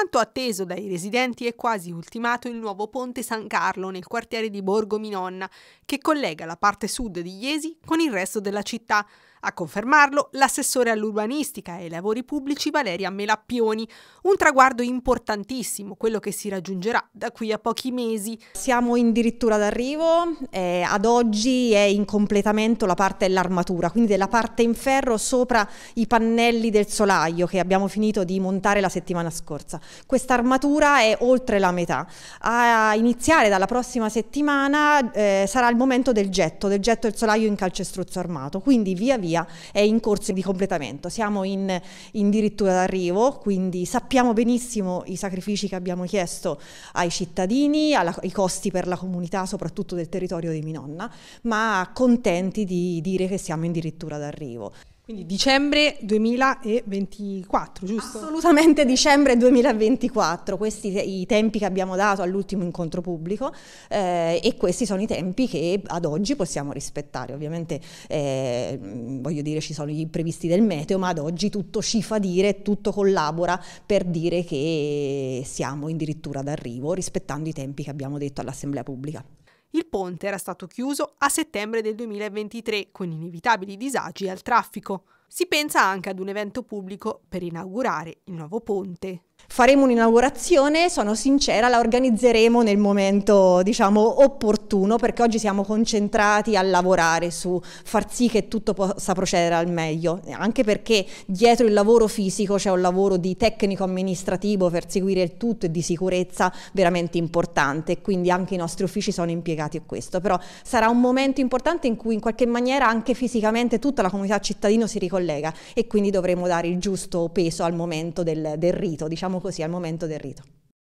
Tanto atteso dai residenti è quasi ultimato il nuovo ponte San Carlo nel quartiere di Borgo Minonna, che collega la parte sud di Iesi con il resto della città, a confermarlo l'assessore all'urbanistica e ai lavori pubblici Valeria Melappioni, un traguardo importantissimo, quello che si raggiungerà da qui a pochi mesi. Siamo addirittura d'arrivo, eh, ad oggi è in completamento la parte dell'armatura, quindi della parte in ferro sopra i pannelli del solaio che abbiamo finito di montare la settimana scorsa. Questa armatura è oltre la metà. A iniziare dalla prossima settimana eh, sarà il momento del getto, del getto del solaio in calcestruzzo armato, quindi via via via è in corso di completamento. Siamo in, in dirittura d'arrivo, quindi sappiamo benissimo i sacrifici che abbiamo chiesto ai cittadini, alla, i costi per la comunità, soprattutto del territorio di Minonna, ma contenti di dire che siamo in dirittura d'arrivo. Quindi dicembre 2024, giusto? Assolutamente dicembre 2024, questi i tempi che abbiamo dato all'ultimo incontro pubblico eh, e questi sono i tempi che ad oggi possiamo rispettare. Ovviamente eh, voglio dire ci sono gli imprevisti del meteo, ma ad oggi tutto ci fa dire, tutto collabora per dire che siamo addirittura d'arrivo rispettando i tempi che abbiamo detto all'Assemblea pubblica. Il ponte era stato chiuso a settembre del 2023 con inevitabili disagi al traffico. Si pensa anche ad un evento pubblico per inaugurare il nuovo ponte. Faremo un'inaugurazione, sono sincera, la organizzeremo nel momento diciamo opportuno perché oggi siamo concentrati a lavorare su far sì che tutto possa procedere al meglio, anche perché dietro il lavoro fisico c'è un lavoro di tecnico amministrativo per seguire il tutto e di sicurezza veramente importante, quindi anche i nostri uffici sono impiegati a questo, però sarà un momento importante in cui in qualche maniera anche fisicamente tutta la comunità cittadino si ricollega e quindi dovremo dare il giusto peso al momento del, del rito, diciamo diciamo così, al momento del rito.